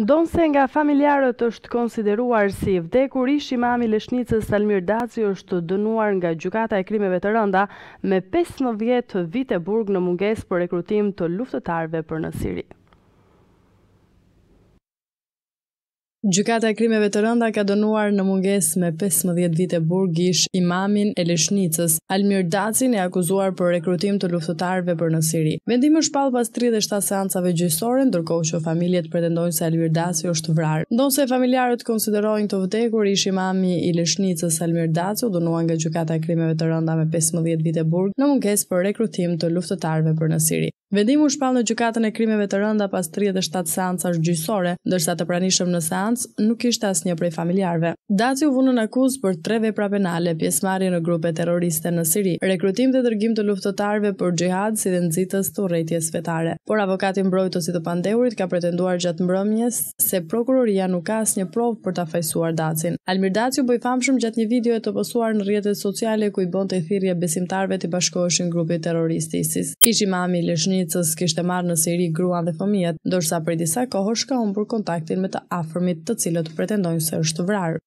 Ndonë se nga familjarët është konsideruar si vdekur ish imami Leshnicës Salmir Daci është dënuar nga gjukata e krimeve të rënda me 15 vite burg në munges për rekrutim të luftëtarve për në Siri. Gjykata e krimeve të rënda ka dënuar në munges me 15 vite burgish imamin e Leshnicës, Almir Dacin e akuzuar për rekrutim të luftëtarve për në Siri. Vendim është palë pas 37 seancave gjysore, ndërkohë që familjet pretendojnë se Almir Daci është vrarë. Ndo se familjarët konsiderojnë të vdekur ish imami i Leshnicës Almir Dacin, u nga gjykata e krimeve të rënda me 15 vite burg në munges për rekrutim të luftëtarve për në Siri. Vendimi u shpall në gjykatën e krimeve të rënda pas 37 seancash gjyqësore, ndërsa të pranishëm në seancë nuk kishte asnjë prej familjarëve. Daci u vunën akuzë për tre vepra penale, pjesëmarrje në grupe terroriste në Siri, rekrutim dhe dërgim të luftëtarëve për xhihad si dhe nxitës të urrëties fetare. Por avokati mbrojtësit të pandehurit ka pretenduar gjatë mbrëmjes se prokuroria nuk ka asnjë provë për ta fajsuar Dacin. Almir Daci u bë famshëm gjatë një videoje të postuar në rrjetet sociale ku i bonte thirrje besimtarëve të bashkoheshin grupit terrorist ISIS. i Lëshni cicës kishte marrë në seri gruan dhe fëmijët, ndërsa për disa kohë shkaunën për kontaktin me të afërmit, të cilët pretendojnë se është vrarë